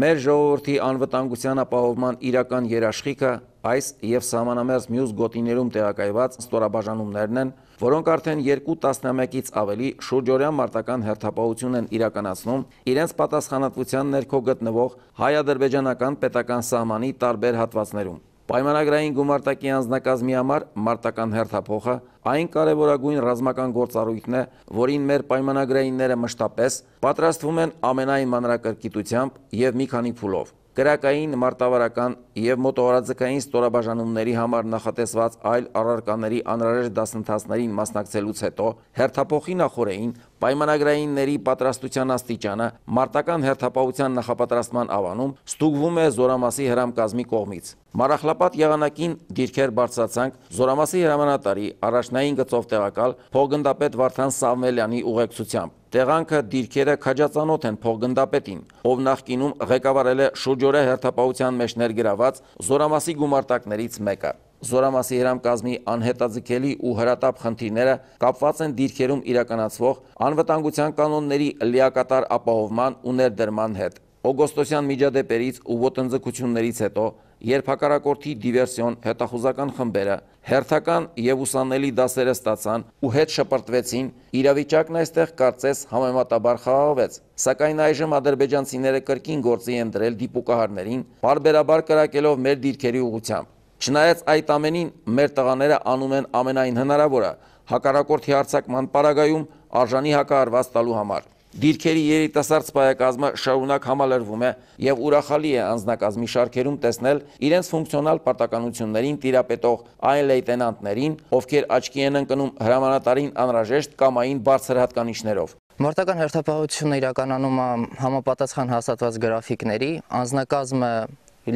Մեր ժողովրդի անվտանգության ապահովման իրական երաշխիքը այս եւ համանամերձ մյուս գոտիներում տեղակայված ստորաբաժանումներն են, որոնք արդեն 2 տասնամյակից ավելի շուրջօրյա մարտական հերթապահություն են իրականացնում իրենց պատասխանատվության ներքո գտնվող հայ-ադրբեջանական պետական սահմանի տարբեր հատվածներում։ Պայմանագրային գումարտակի անձնակազմի համար մարտական հերթափոխը այն կարևորագույն ռազմական գործառույթն է, որին մեր պայմանագրայինները մշտապես պատրաստվում են ամենայն մանրակրկիտությամբ եւ մի քանի փուլով։ Կրակային, մարտավարական եւ մոտոհորաձգային ստորաբաժանումների համար նախատեսված այլ առարկաների անհրաժեշտ դասընթացներին մասնակցելուց հետո հերթափոխի նախորեին Պայմանագրայինների պատրաստության աստիճանը մարտական հերթապահության նախապատրաստման ավանում ստուգվում է Զորամասի հրամկազմի կողմից։ Մարախլապատ եղանակին դիրքեր բարձրացանք Զորամասի հրամանատարի առաջնային գծով տեղակալ փոխգնդապետ Վարդան Սամվելյանի ուղեկցությամբ։ Տեղանքը դիրքերը քաջածանոթ են փոխգնդապետին, ով նախկինում ղեկավարել է շուրջօրե հերթապահության մեջ ներգրաված Զորամասի գումարտակներից մեկը։ Զորամասի երամկազմի անհետաձգելի ու հրատապ խնդիրները կապված են դիրքերում իրականացվող անվտանգության կանոնների լիակատար ապահովման ու ներդրման հետ։ Օգոստոսյան միջադեպերից ու ոտնձգություններից հետո երբ հակարակորդի դիվերսիոն հետախուզական խմբերը հերթական եւ ուսանելի դասերը ստացան ու հետ շպրտվեցին, իրավիճակն այստեղ կարծես համեմատաբար խաղաղվեց։ Սակայն այժմ ադրբեջանցիները կրկին գործի են դրել դիպուկահարներին, բարբերաբար կրակելով մեր դիրքերի ուղությամբ։ Չնայած այդ ամենին մեր տղաները անում են ամենայն հնարավորը հակառակորդի հարցակման պարագայում արժանի հակահարված տալու համար։ Դիրքերի երիտասարդ սպայակազմը շարունակ համալրվում է եւ ուրախալի է անձնակազմի շարքերում տեսնել իրենց ֆունկցիոնալ պարտականություններին տիրապետող այն լեյտենանտներին, ովքեր աչքի են ընկնում հրամանատարին անհրաժեշտ կամային բարձր հատկանիշներով։ Մարտական հերթապահությունը իրականանում է համապատասխան հասատված գրաֆիկների, անձնակազմը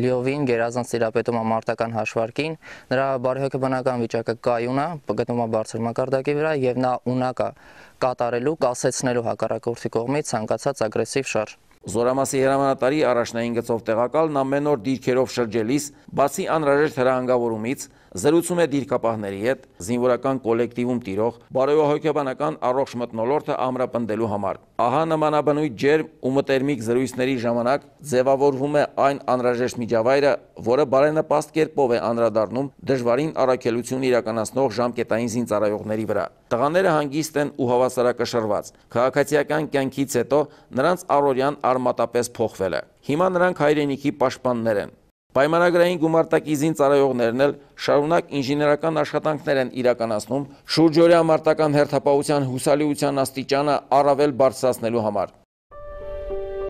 Լիովին Գերազանց Տիրապետում ամարտական հաշվարկին, նրա բարեհոգեբանական վիճակը կայուն է, գտնվում է բարձր մակարդակի վրա եւ նա ունակ է կատարելու, կասեցնելու հակառակորդի կողմից ցանկացած ագրեսիվ շարժ։ Զորամասի հրամանատարի առաջնային գծով տեղակալն ամեն օր դիրքերով շրջելիս, բացի անհրաժեշտ հրահանգավորումից, զրուցում է դիրքապահների հետ, զինվորական կոլեկտիվում տիրող, բարոյահոգեբանական առողջ մտնոլորտը ամրապնդելու համար։ Ահա նմանաբնույթ ջերմ ու մտերմիկ զրույցների ժամանակ ձևավորվում է այն անհրաժեշտ միջավայրը, որը բարենպաստ կերպով է անդրադառնում դժվարին առաքելություն իրականացնող ժամկետային զինծառայողների վրա։ Տղաները հանգիստ են ու հավասարակշռված։ Քաղաքացիական կյանքից հետո նրանց առօրյան արմատապես փոխվել է։ Հիմա նրանք հայրենիքի պաշտպաններ են։ Պայմանագրային գումարտակիզին ծառայողներն էլ շարունակ ինժեներական աշխատանքներ են իրականացնում շուրջօրյա մարտական հերթապահության հուսալիության աստիճանը առավել բարձրացնելու համար։